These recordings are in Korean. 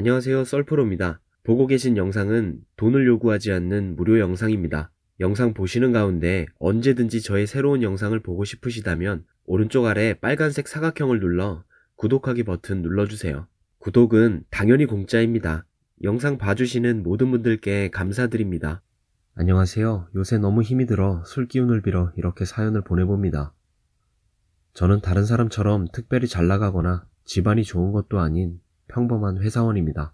안녕하세요 썰프로입니다. 보고 계신 영상은 돈을 요구하지 않는 무료 영상입니다. 영상 보시는 가운데 언제든지 저의 새로운 영상을 보고 싶으시다면 오른쪽 아래 빨간색 사각형을 눌러 구독하기 버튼 눌러주세요. 구독은 당연히 공짜입니다. 영상 봐주시는 모든 분들께 감사드립니다. 안녕하세요. 요새 너무 힘이 들어 술 기운을 빌어 이렇게 사연을 보내봅니다. 저는 다른 사람처럼 특별히 잘 나가거나 집안이 좋은 것도 아닌 평범한 회사원입니다.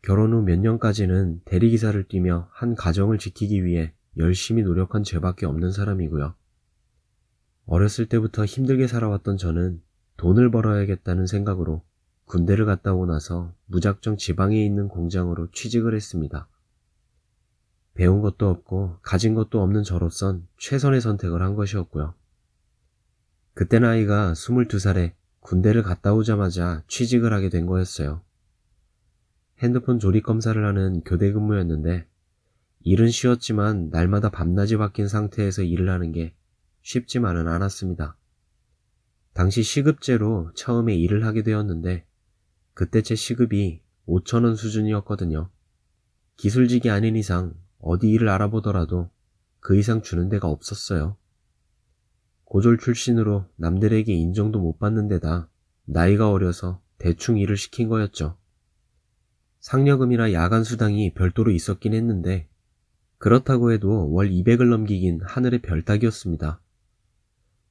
결혼 후 몇 년까지는 대리기사를 뛰며 한 가정을 지키기 위해 열심히 노력한 죄밖에 없는 사람이고요. 어렸을 때부터 힘들게 살아왔던 저는 돈을 벌어야겠다는 생각으로 군대를 갔다 오고 나서 무작정 지방에 있는 공장으로 취직을 했습니다. 배운 것도 없고 가진 것도 없는 저로선 최선의 선택을 한 것이었고요. 그때 나이가 22살에 군대를 갔다 오자마자 취직을 하게 된 거였어요. 핸드폰 조립 검사를 하는 교대 근무였는데 일은 쉬웠지만 날마다 밤낮이 바뀐 상태에서 일을 하는 게 쉽지만은 않았습니다. 당시 시급제로 처음에 일을 하게 되었는데 그때 제 시급이 5천원 수준이었거든요. 기술직이 아닌 이상 어디 일을 알아보더라도 그 이상 주는 데가 없었어요. 고졸 출신으로 남들에게 인정도 못 받는 데다 나이가 어려서 대충 일을 시킨 거였죠. 상여금이나 야간 수당이 별도로 있었긴 했는데 그렇다고 해도 월 200을 넘기긴 하늘의 별따기였습니다.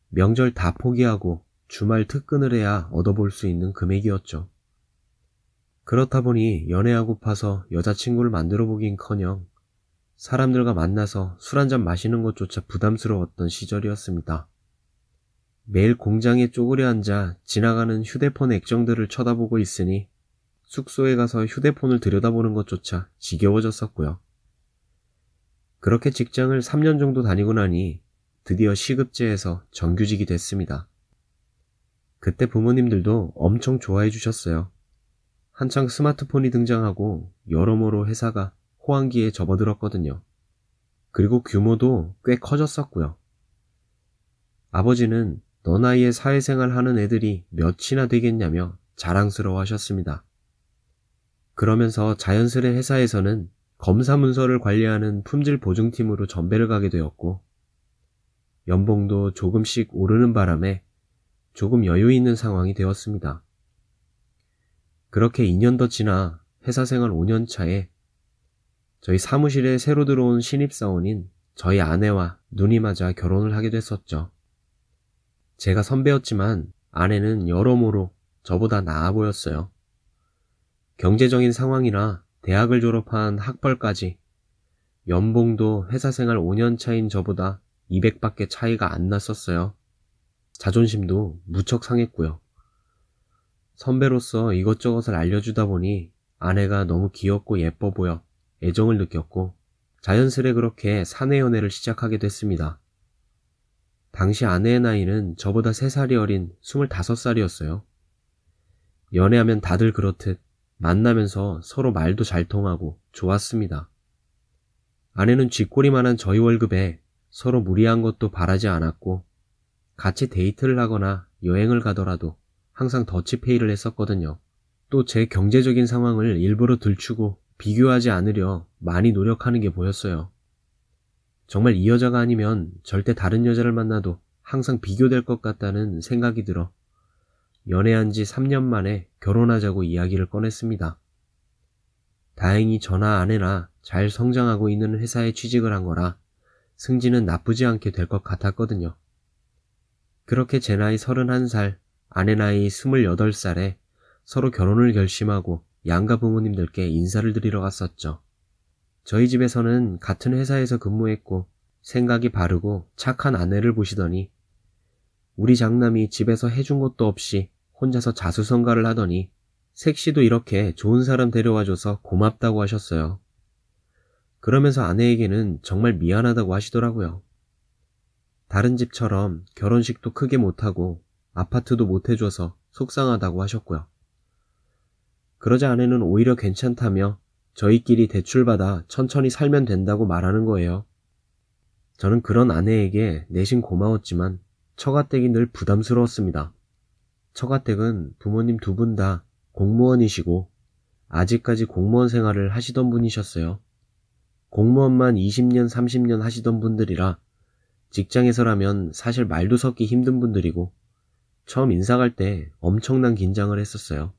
명절 다 포기하고 주말 특근을 해야 얻어볼 수 있는 금액이었죠. 그렇다 보니 연애하고 파서 여자친구를 만들어 보긴커녕 사람들과 만나서 술 한잔 마시는 것조차 부담스러웠던 시절이었습니다. 매일 공장에 쪼그려 앉아 지나가는 휴대폰 액정들을 쳐다보고 있으니 숙소에 가서 휴대폰을 들여다보는 것조차 지겨워졌었고요. 그렇게 직장을 3년 정도 다니고 나니 드디어 시급제에서 정규직이 됐습니다. 그때 부모님들도 엄청 좋아해 주셨어요. 한창 스마트폰이 등장하고 여러모로 회사가 호황기에 접어들었거든요. 그리고 규모도 꽤 커졌었고요. 아버지는 너 나이에 사회생활 하는 애들이 몇이나 되겠냐며 자랑스러워 하셨습니다. 그러면서 자연스레 회사에서는 검사 문서를 관리하는 품질 보증팀으로 전배를 가게 되었고, 연봉도 조금씩 오르는 바람에 조금 여유 있는 상황이 되었습니다. 그렇게 2년 더 지나 회사 생활 5년 차에 저희 사무실에 새로 들어온 신입사원인 저희 아내와 눈이 맞아 결혼을 하게 됐었죠. 제가 선배였지만 아내는 여러모로 저보다 나아 보였어요. 경제적인 상황이나 대학을 졸업한 학벌까지 연봉도 회사 생활 5년 차인 저보다 200밖에 차이가 안 났었어요. 자존심도 무척 상했고요. 선배로서 이것저것을 알려주다 보니 아내가 너무 귀엽고 예뻐 보여 애정을 느꼈고 자연스레 그렇게 사내 연애를 시작하게 됐습니다. 당시 아내의 나이는 저보다 3살이 어린 25살이었어요. 연애하면 다들 그렇듯 만나면서 서로 말도 잘 통하고 좋았습니다. 아내는 쥐꼬리만한 저희 월급에 서로 무리한 것도 바라지 않았고 같이 데이트를 하거나 여행을 가더라도 항상 더치페이를 했었거든요. 또 제 경제적인 상황을 일부러 들추고 비교하지 않으려 많이 노력하는 게 보였어요. 정말 이 여자가 아니면 절대 다른 여자를 만나도 항상 비교될 것 같다는 생각이 들어 연애한 지 3년 만에 결혼하자고 이야기를 꺼냈습니다. 다행히 저나 아내나 잘 성장하고 있는 회사에 취직을 한 거라 승진은 나쁘지 않게 될 것 같았거든요. 그렇게 제 나이 31살, 아내 나이 28살에 서로 결혼을 결심하고 양가 부모님들께 인사를 드리러 갔었죠. 저희 집에서는 같은 회사에서 근무했고 생각이 바르고 착한 아내를 보시더니 우리 장남이 집에서 해준 것도 없이 혼자서 자수성가를 하더니 색시도 이렇게 좋은 사람 데려와줘서 고맙다고 하셨어요. 그러면서 아내에게는 정말 미안하다고 하시더라고요. 다른 집처럼 결혼식도 크게 못하고 아파트도 못 해줘서 속상하다고 하셨고요. 그러자 아내는 오히려 괜찮다며 저희끼리 대출받아 천천히 살면 된다고 말하는 거예요. 저는 그런 아내에게 내심 고마웠지만 처가댁이 늘 부담스러웠습니다. 처가댁은 부모님 두 분 다 공무원이시고 아직까지 공무원 생활을 하시던 분이셨어요. 공무원만 20년, 30년 하시던 분들이라 직장에서라면 사실 말도 섞기 힘든 분들이고 처음 인사 갈때 엄청난 긴장을 했었어요.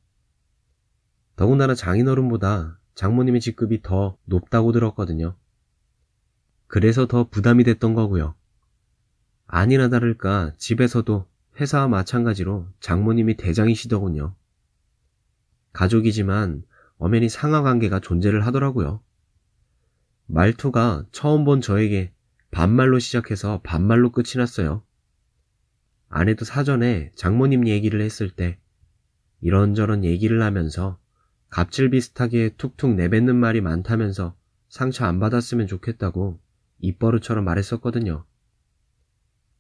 더군다나 장인어른보다 장모님의 직급이 더 높다고 들었거든요. 그래서 더 부담이 됐던 거고요. 아니나 다를까 집에서도 회사와 마찬가지로 장모님이 대장이시더군요. 가족이지만 엄연히 상하관계가 존재를 하더라고요. 말투가 처음 본 저에게 반말로 시작해서 반말로 끝이 났어요. 아내도 사전에 장모님 얘기를 했을 때 이런저런 얘기를 하면서 갑질 비슷하게 툭툭 내뱉는 말이 많다면서 상처 안 받았으면 좋겠다고 입버릇처럼 말했었거든요.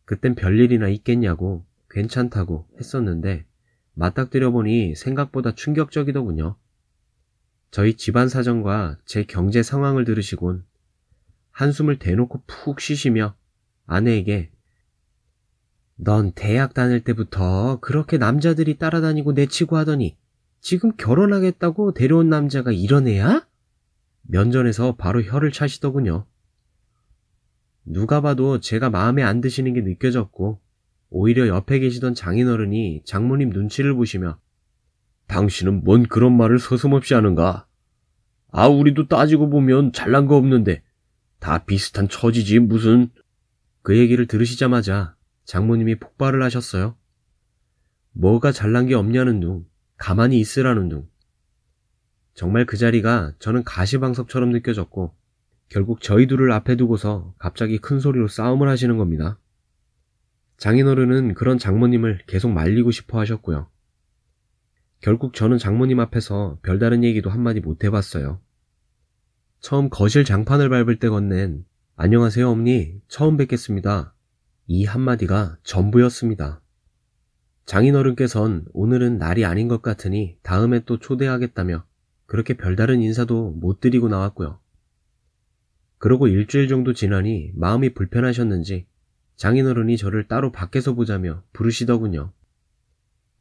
그땐 별일이나 있겠냐고 괜찮다고 했었는데 맞닥뜨려보니 생각보다 충격적이더군요. 저희 집안 사정과 제 경제 상황을 들으시곤 한숨을 대놓고 푹 쉬시며 아내에게 넌 대학 다닐 때부터 그렇게 남자들이 따라다니고 내치고 하더니 지금 결혼하겠다고 데려온 남자가 이런 애야? 면전에서 바로 혀를 차시더군요. 누가 봐도 제가 마음에 안 드시는 게 느껴졌고 오히려 옆에 계시던 장인어른이 장모님 눈치를 보시며 당신은 뭔 그런 말을 서슴없이 하는가? 아 우리도 따지고 보면 잘난 거 없는데 다 비슷한 처지지 무슨 그 얘기를 들으시자마자 장모님이 폭발을 하셨어요. 뭐가 잘난 게 없냐는 둥 가만히 있으라는 둥 정말 그 자리가 저는 가시방석처럼 느껴졌고 결국 저희 둘을 앞에 두고서 갑자기 큰 소리로 싸움을 하시는 겁니다. 장인어른은 그런 장모님을 계속 말리고 싶어 하셨고요. 결국 저는 장모님 앞에서 별다른 얘기도 한마디 못 해봤어요. 처음 거실 장판을 밟을 때 건넨 안녕하세요 어머니 처음 뵙겠습니다. 이 한마디가 전부였습니다. 장인어른께선 오늘은 날이 아닌 것 같으니 다음에 또 초대하겠다며 그렇게 별다른 인사도 못 드리고 나왔고요. 그러고 일주일 정도 지나니 마음이 불편하셨는지 장인어른이 저를 따로 밖에서 보자며 부르시더군요.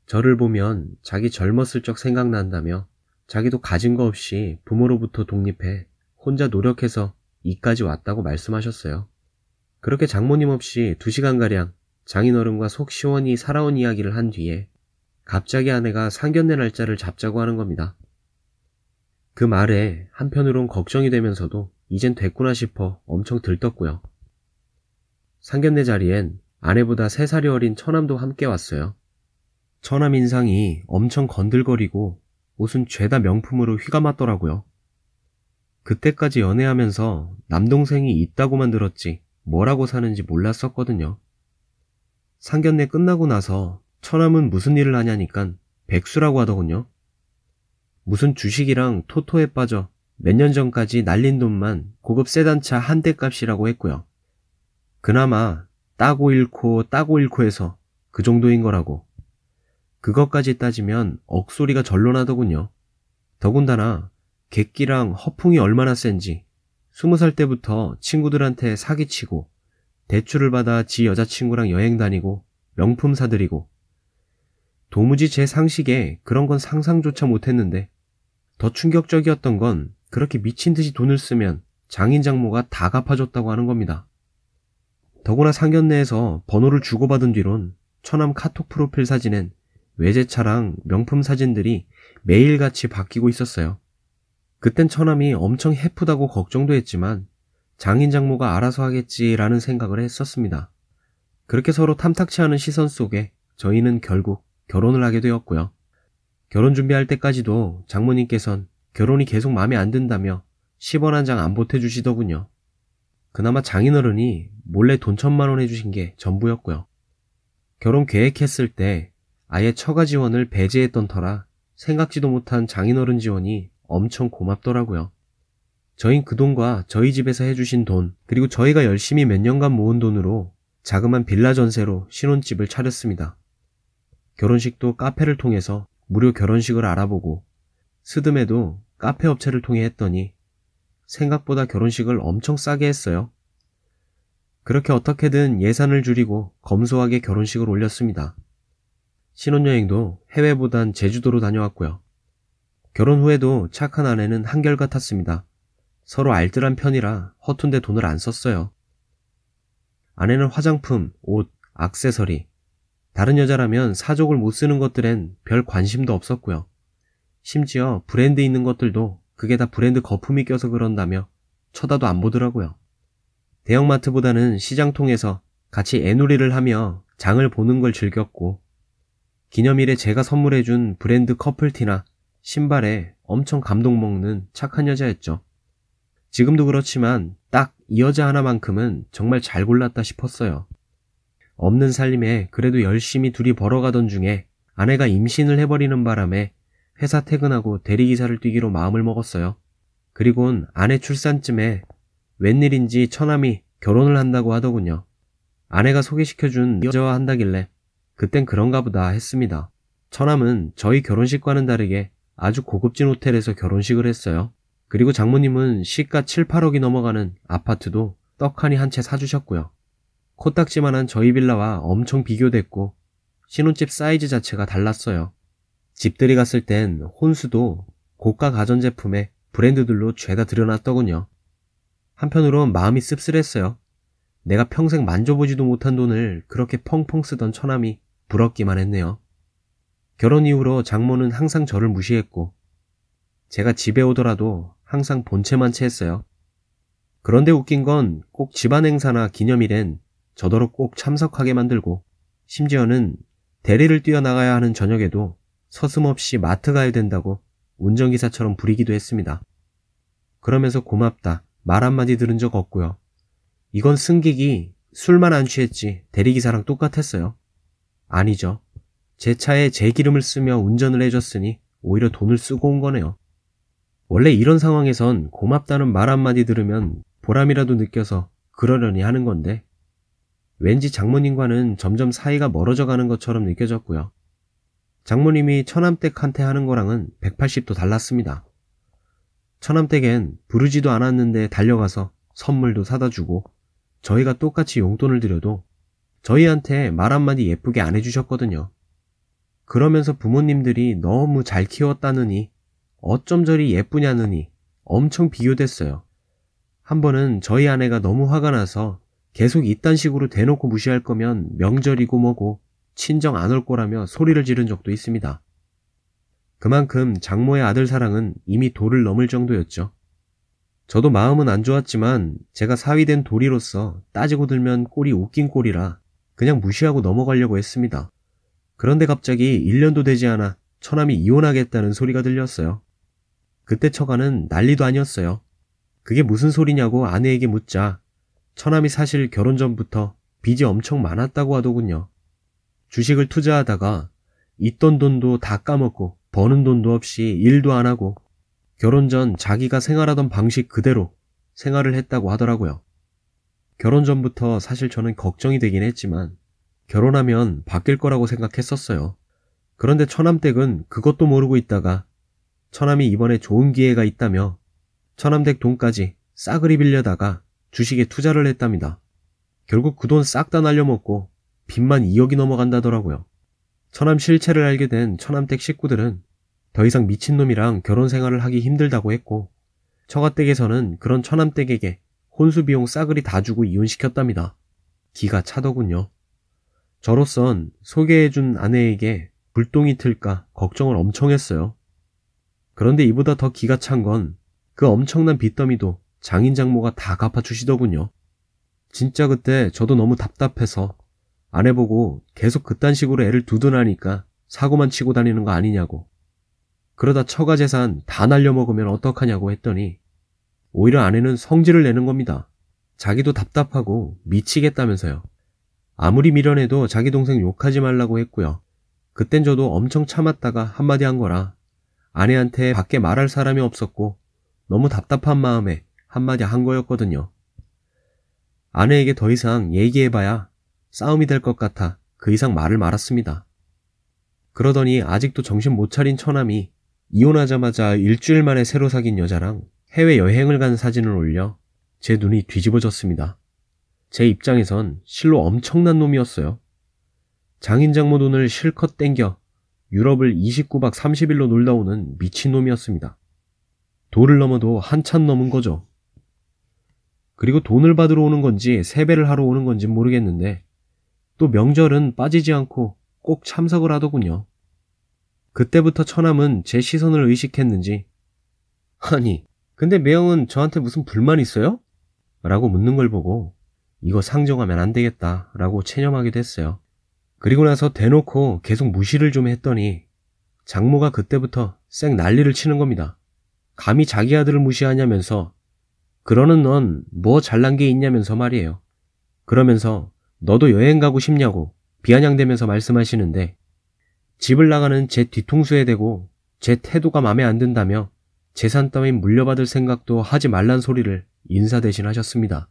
저를 보면 자기 젊었을 적 생각난다며 자기도 가진 거 없이 부모로부터 독립해 혼자 노력해서 이까지 왔다고 말씀하셨어요. 그렇게 장모님 없이 두시간가량 장인어른과 속 시원히 살아온 이야기를 한 뒤에 갑자기 아내가 상견례 날짜를 잡자고 하는 겁니다. 그 말에 한편으론 걱정이 되면서도 이젠 됐구나 싶어 엄청 들떴고요. 상견례 자리엔 아내보다 3살이 어린 처남도 함께 왔어요. 처남 인상이 엄청 건들거리고 옷은 죄다 명품으로 휘감았더라고요. 그때까지 연애하면서 남동생이 있다고만 들었지 뭐라고 사는지 몰랐었거든요. 상견례 끝나고 나서 처남은 무슨 일을 하냐니깐 백수라고 하더군요. 무슨 주식이랑 토토에 빠져 몇년 전까지 날린 돈만 고급 세단차 한 대 값이라고 했고요. 그나마 따고 잃고 따고 잃고 해서 그 정도인 거라고. 그것까지 따지면 억소리가 절로 나더군요. 더군다나 객기랑 허풍이 얼마나 센지 스무 살 때부터 친구들한테 사기치고 대출을 받아 지 여자친구랑 여행 다니고 명품 사들이고 도무지 제 상식에 그런 건 상상조차 못했는데 더 충격적이었던 건 그렇게 미친 듯이 돈을 쓰면 장인 장모가 다 갚아줬다고 하는 겁니다. 더구나 상견례에서 번호를 주고받은 뒤론 처남 카톡 프로필 사진엔 외제차랑 명품 사진들이 매일같이 바뀌고 있었어요. 그땐 처남이 엄청 해프다고 걱정도 했지만 장인 장모가 알아서 하겠지라는 생각을 했었습니다. 그렇게 서로 탐탁치 않은 시선 속에 저희는 결국 결혼을 하게 되었고요. 결혼 준비할 때까지도 장모님께선 결혼이 계속 마음에 안 든다며 10원 한 장 안 보태주시더군요. 그나마 장인어른이 몰래 돈 천만 원 해주신 게 전부였고요. 결혼 계획했을 때 아예 처가 지원을 배제했던 터라 생각지도 못한 장인어른 지원이 엄청 고맙더라고요. 저희 그 돈과 저희 집에서 해주신 돈, 그리고 저희가 열심히 몇 년간 모은 돈으로 자그만 빌라 전세로 신혼집을 차렸습니다. 결혼식도 카페를 통해서 무료 결혼식을 알아보고 스듬해도 카페 업체를 통해 했더니 생각보다 결혼식을 엄청 싸게 했어요. 그렇게 어떻게든 예산을 줄이고 검소하게 결혼식을 올렸습니다. 신혼여행도 해외보단 제주도로 다녀왔고요. 결혼 후에도 착한 아내는 한결같았습니다. 서로 알뜰한 편이라 허튼데 돈을 안 썼어요. 아내는 화장품, 옷, 악세서리, 다른 여자라면 사족을 못 쓰는 것들엔 별 관심도 없었고요. 심지어 브랜드 있는 것들도 그게 다 브랜드 거품이 껴서 그런다며 쳐다도 안 보더라고요. 대형마트보다는 시장 통해서 같이 애놀이를 하며 장을 보는 걸 즐겼고 기념일에 제가 선물해준 브랜드 커플티나 신발에 엄청 감동 먹는 착한 여자였죠. 지금도 그렇지만 딱 이 여자 하나만큼은 정말 잘 골랐다 싶었어요. 없는 살림에 그래도 열심히 둘이 벌어가던 중에 아내가 임신을 해버리는 바람에 회사 퇴근하고 대리기사를 뛰기로 마음을 먹었어요. 그리곤 아내 출산쯤에 웬일인지 처남이 결혼을 한다고 하더군요. 아내가 소개시켜준 여자와 한다길래 그땐 그런가 보다 했습니다. 처남은 저희 결혼식과는 다르게 아주 고급진 호텔에서 결혼식을 했어요. 그리고 장모님은 시가 7, 8억이 넘어가는 아파트도 떡하니 한 채 사주셨고요. 코딱지만한 저희 빌라와 엄청 비교됐고 신혼집 사이즈 자체가 달랐어요. 집들이 갔을 땐 혼수도 고가 가전제품에 브랜드들로 죄다 드러났더군요 한편으론 마음이 씁쓸했어요. 내가 평생 만져보지도 못한 돈을 그렇게 펑펑 쓰던 처남이 부럽기만 했네요. 결혼 이후로 장모는 항상 저를 무시했고, 제가 집에 오더라도 항상 본체만 채했어요. 그런데 웃긴 건 꼭 집안 행사나 기념일엔 저더러 꼭 참석하게 만들고, 심지어는 대리를 뛰어나가야 하는 저녁에도 서슴없이 마트 가야 된다고 운전기사처럼 부리기도 했습니다. 그러면서 고맙다 말 한마디 들은 적 없고요. 이건 승객이 술만 안 취했지 대리기사랑 똑같았어요. 아니죠. 제 차에 제 기름을 쓰며 운전을 해줬으니 오히려 돈을 쓰고 온 거네요. 원래 이런 상황에선 고맙다는 말 한마디 들으면 보람이라도 느껴서 그러려니 하는 건데 왠지 장모님과는 점점 사이가 멀어져 가는 것처럼 느껴졌고요. 장모님이 천암댁한테 하는 거랑은 180도 달랐습니다. 천암댁엔 부르지도 않았는데 달려가서 선물도 사다 주고 저희가 똑같이 용돈을 드려도 저희한테 말 한마디 예쁘게 안 해주셨거든요. 그러면서 부모님들이 너무 잘 키웠다느니 어쩜 저리 예쁘냐느니 엄청 비교됐어요. 한 번은 저희 아내가 너무 화가 나서 계속 이딴 식으로 대놓고 무시할 거면 명절이고 뭐고 친정 안 올 거라며 소리를 지른 적도 있습니다. 그만큼 장모의 아들 사랑은 이미 돌을 넘을 정도였죠. 저도 마음은 안 좋았지만 제가 사위된 도리로서 따지고 들면 꼴이 웃긴 꼴이라 그냥 무시하고 넘어가려고 했습니다. 그런데 갑자기 1년도 되지 않아 처남이 이혼하겠다는 소리가 들렸어요. 그때 처가는 난리도 아니었어요. 그게 무슨 소리냐고 아내에게 묻자 처남이 사실 결혼 전부터 빚이 엄청 많았다고 하더군요. 주식을 투자하다가 있던 돈도 다 까먹고 버는 돈도 없이 일도 안 하고 결혼 전 자기가 생활하던 방식 그대로 생활을 했다고 하더라고요. 결혼 전부터 사실 저는 걱정이 되긴 했지만 결혼하면 바뀔 거라고 생각했었어요. 그런데 천암댁은 그것도 모르고 있다가 천암이 이번에 좋은 기회가 있다며 천암댁 돈까지 싸그리 빌려다가 주식에 투자를 했답니다. 결국 그 돈 싹 다 날려먹고 빚만 2억이 넘어간다더라고요. 처남 실체를 알게 된 처남댁 식구들은 더 이상 미친놈이랑 결혼 생활을 하기 힘들다고 했고 처가댁에서는 그런 처남댁에게 혼수 비용 싸그리 다 주고 이혼시켰답니다. 기가 차더군요. 저로선 소개해준 아내에게 불똥이 틀까 걱정을 엄청 했어요. 그런데 이보다 더 기가 찬 건 그 엄청난 빚더미도 장인 장모가 다 갚아주시더군요. 진짜 그때 저도 너무 답답해서 안 해보고 계속 그딴 식으로 애를 두둔하니까 사고만 치고 다니는 거 아니냐고. 그러다 처가 재산 다 날려먹으면 어떡하냐고 했더니 오히려 아내는 성질을 내는 겁니다. 자기도 답답하고 미치겠다면서요. 아무리 미련해도 자기 동생 욕하지 말라고 했고요. 그땐 저도 엄청 참았다가 한마디 한 거라 아내한테 밖에 말할 사람이 없었고 너무 답답한 마음에 한마디 한 거였거든요. 아내에게 더 이상 얘기해봐야 싸움이 될 것 같아 그 이상 말을 말았습니다. 그러더니 아직도 정신 못 차린 처남이 이혼하자마자 일주일 만에 새로 사귄 여자랑 해외 여행을 간 사진을 올려 제 눈이 뒤집어졌습니다. 제 입장에선 실로 엄청난 놈이었어요. 장인장모 돈을 실컷 땡겨 유럽을 29박 30일로 놀다 오는 미친놈이었습니다. 도을 넘어도 한참 넘은 거죠. 그리고 돈을 받으러 오는 건지 세배를 하러 오는 건지 모르겠는데 또 명절은 빠지지 않고 꼭 참석을 하더군요. 그때부터 처남은 제 시선을 의식했는지 아니, 근데 매형은 저한테 무슨 불만 있어요? 라고 묻는 걸 보고 이거 상정하면 안 되겠다 라고 체념하기도 했어요. 그리고 나서 대놓고 계속 무시를 좀 했더니 장모가 그때부터 쌩 난리를 치는 겁니다. 감히 자기 아들을 무시하냐면서 그러는 넌 뭐 잘난 게 있냐면서 말이에요. 그러면서 너도 여행 가고 싶냐고 비아냥대면서 말씀하시는데 집을 나가는 제 뒤통수에 대고 제 태도가 마음에 안 든다며 재산 따윈 물려받을 생각도 하지 말란 소리를 인사 대신 하셨습니다.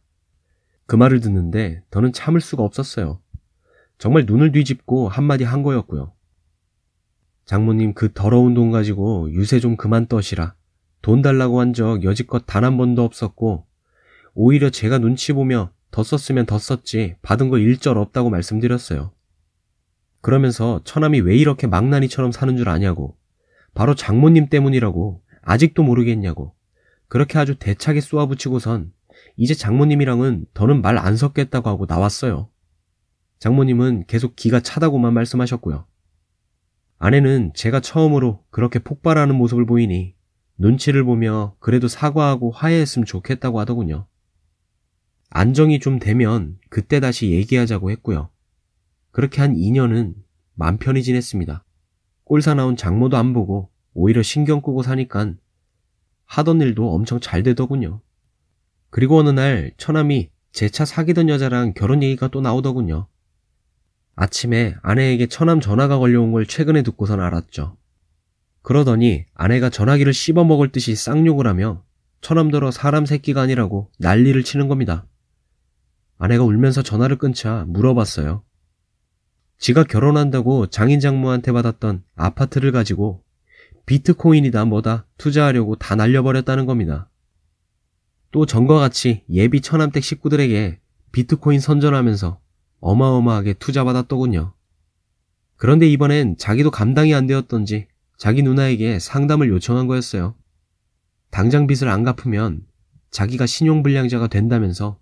그 말을 듣는데 더는 참을 수가 없었어요. 정말 눈을 뒤집고 한마디 한 거였고요. 장모님 그 더러운 돈 가지고 유세 좀 그만 떠시라. 돈 달라고 한 적 여지껏 단 한 번도 없었고 오히려 제가 눈치 보며 더 썼으면 더 썼지 받은 거 일절 없다고 말씀드렸어요. 그러면서 처남이 왜 이렇게 망나니처럼 사는 줄 아냐고 바로 장모님 때문이라고 아직도 모르겠냐고 그렇게 아주 대차게 쏘아붙이고선 이제 장모님이랑은 더는 말 안 섞겠다고 하고 나왔어요. 장모님은 계속 기가 차다고만 말씀하셨고요. 아내는 제가 처음으로 그렇게 폭발하는 모습을 보이니 눈치를 보며 그래도 사과하고 화해했으면 좋겠다고 하더군요. 안정이 좀 되면 그때 다시 얘기하자고 했고요. 그렇게 한 2년은 맘 편히 지냈습니다. 꼴사 나온 장모도 안 보고 오히려 신경 끄고 사니깐 하던 일도 엄청 잘 되더군요. 그리고 어느 날 처남이 제 차 사귀던 여자랑 결혼 얘기가 또 나오더군요. 아침에 아내에게 처남 전화가 걸려온 걸 최근에 듣고선 알았죠. 그러더니 아내가 전화기를 씹어먹을 듯이 쌍욕을 하며 처남더러 사람 새끼가 아니라고 난리를 치는 겁니다. 아내가 울면서 전화를 끊자 물어봤어요. 지가 결혼한다고 장인장모한테 받았던 아파트를 가지고 비트코인이다 뭐다 투자하려고 다 날려버렸다는 겁니다. 또 전과 같이 예비 천암댁 식구들에게 비트코인 선전하면서 어마어마하게 투자받았더군요. 그런데 이번엔 자기도 감당이 안 되었던지 자기 누나에게 상담을 요청한 거였어요. 당장 빚을 안 갚으면 자기가 신용불량자가 된다면서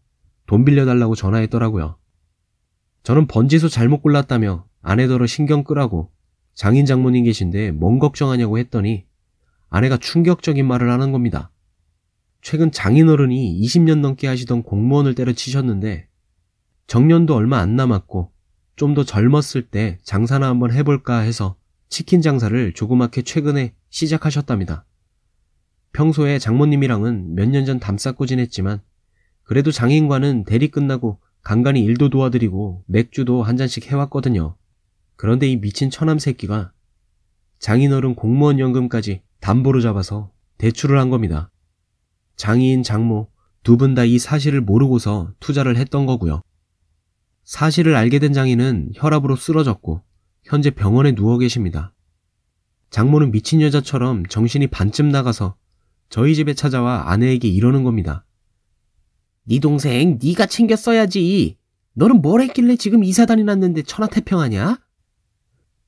돈 빌려달라고 전화했더라고요. 저는 번지수 잘못 골랐다며 아내더러 신경 끄라고 장인 장모님 계신데 뭔 걱정하냐고 했더니 아내가 충격적인 말을 하는 겁니다. 최근 장인어른이 20년 넘게 하시던 공무원을 때려치셨는데 정년도 얼마 안 남았고 좀 더 젊었을 때 장사나 한번 해볼까 해서 치킨 장사를 조그맣게 최근에 시작하셨답니다. 평소에 장모님이랑은 몇 년 전 담쌓고 지냈지만 그래도 장인과는 대리 끝나고 간간히 일도 도와드리고 맥주도 한 잔씩 해왔거든요. 그런데 이 미친 처남 새끼가 장인어른 공무원 연금까지 담보로 잡아서 대출을 한 겁니다. 장인, 장모 두 분 다 이 사실을 모르고서 투자를 했던 거고요. 사실을 알게 된 장인은 혈압으로 쓰러졌고 현재 병원에 누워 계십니다. 장모는 미친 여자처럼 정신이 반쯤 나가서 저희 집에 찾아와 아내에게 이러는 겁니다. 네 동생 네가 챙겼어야지. 너는 뭘 했길래 지금 이사단이 났는데 천하태평하냐?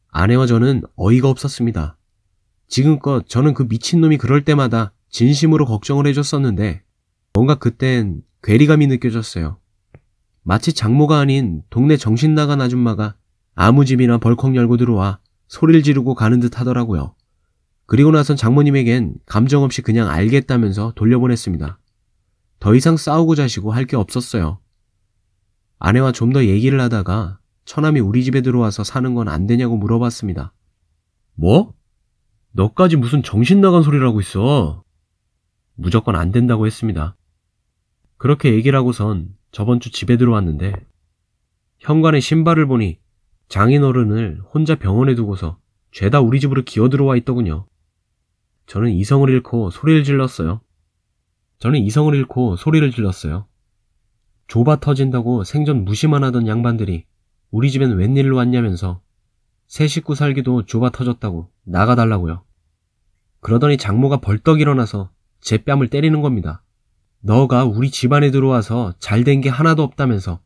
아내와 저는 어이가 없었습니다. 지금껏 저는 그 미친놈이 그럴 때마다 진심으로 걱정을 해줬었는데 뭔가 그땐 괴리감이 느껴졌어요. 마치 장모가 아닌 동네 정신 나간 아줌마가 아무 집이나 벌컥 열고 들어와 소리를 지르고 가는 듯 하더라고요. 그리고 나선 장모님에겐 감정 없이 그냥 알겠다면서 돌려보냈습니다. 더 이상 싸우고 자시고 할 게 없었어요. 아내와 좀 더 얘기를 하다가 처남이 우리 집에 들어와서 사는 건 안 되냐고 물어봤습니다. 뭐? 너까지 무슨 정신 나간 소리라고 있어? 무조건 안 된다고 했습니다. 그렇게 얘기를 하고선 저번 주 집에 들어왔는데 현관에 신발을 보니 장인어른을 혼자 병원에 두고서 죄다 우리 집으로 기어들어와 있더군요. 저는 이성을 잃고 소리를 질렀어요. 저는 이성을 잃고 소리를 질렀어요. 좁아 터진다고 생전 무심만 하던 양반들이 우리 집엔 웬일로 왔냐면서 새 식구 살기도 좁아 터졌다고 나가달라고요. 그러더니 장모가 벌떡 일어나서 제 뺨을 때리는 겁니다. 너가 우리 집안에 들어와서 잘된 게 하나도 없다면서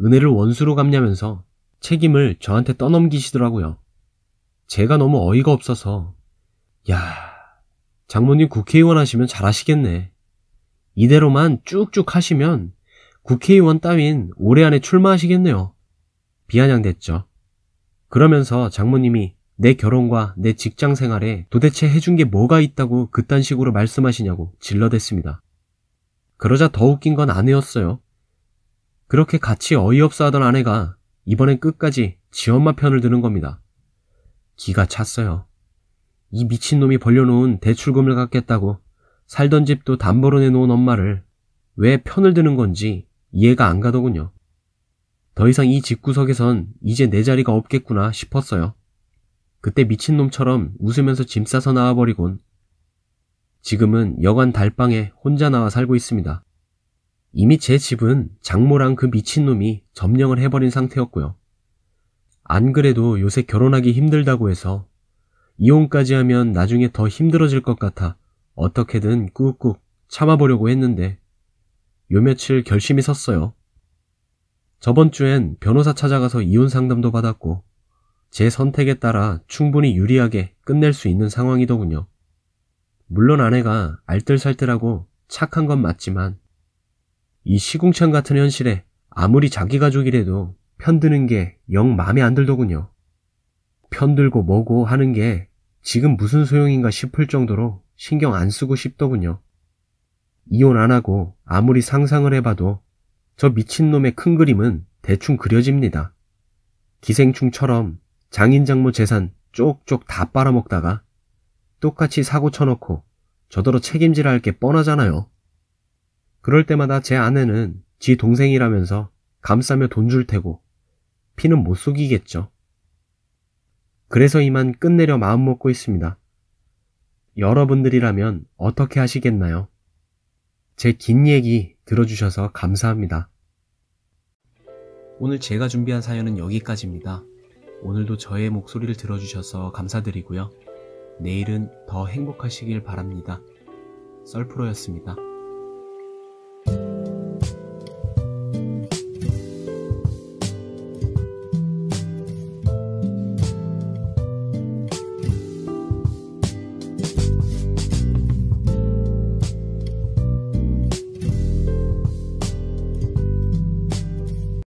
은혜를 원수로 갚냐면서 책임을 저한테 떠넘기시더라고요. 제가 너무 어이가 없어서 야 장모님 국회의원 하시면 잘하시겠네 이대로만 쭉쭉 하시면 국회의원 따윈 올해 안에 출마하시겠네요. 비아냥댔죠. 그러면서 장모님이 내 결혼과 내 직장 생활에 도대체 해준 게 뭐가 있다고 그딴 식으로 말씀하시냐고 질러댔습니다. 그러자 더 웃긴 건 아내였어요. 그렇게 같이 어이없어 하던 아내가 이번엔 끝까지 지 엄마 편을 드는 겁니다. 기가 찼어요. 이 미친놈이 벌려놓은 대출금을 갚겠다고 살던 집도 담보로 내놓은 엄마를 왜 편을 드는 건지 이해가 안 가더군요. 더 이상 이 집구석에선 이제 내 자리가 없겠구나 싶었어요. 그때 미친놈처럼 웃으면서 짐 싸서 나와버리곤 지금은 여관 달방에 혼자 나와 살고 있습니다. 이미 제 집은 장모랑 그 미친놈이 점령을 해버린 상태였고요. 안 그래도 요새 결혼하기 힘들다고 해서 이혼까지 하면 나중에 더 힘들어질 것 같아 어떻게든 꾹꾹 참아보려고 했는데 요 며칠 결심이 섰어요. 저번 주엔 변호사 찾아가서 이혼 상담도 받았고 제 선택에 따라 충분히 유리하게 끝낼 수 있는 상황이더군요. 물론 아내가 알뜰살뜰하고 착한 건 맞지만 이 시궁창 같은 현실에 아무리 자기 가족이라도 편드는 게 영 마음에 안 들더군요. 편들고 뭐고 하는 게 지금 무슨 소용인가 싶을 정도로 신경 안 쓰고 싶더군요. 이혼 안 하고 아무리 상상을 해봐도 저 미친놈의 큰 그림은 대충 그려집니다. 기생충처럼 장인장모 재산 쪽쪽 다 빨아먹다가 똑같이 사고 쳐놓고 저더러 책임질 할 게 뻔하잖아요. 그럴 때마다 제 아내는 지 동생이라면서 감싸며 돈 줄 테고 피는 못 속이겠죠. 그래서 이만 끝내려 마음먹고 있습니다. 여러분들이라면 어떻게 하시겠나요? 제 긴 얘기 들어주셔서 감사합니다. 오늘 제가 준비한 사연은 여기까지입니다. 오늘도 저의 목소리를 들어주셔서 감사드리고요. 내일은 더 행복하시길 바랍니다. 썰프로였습니다.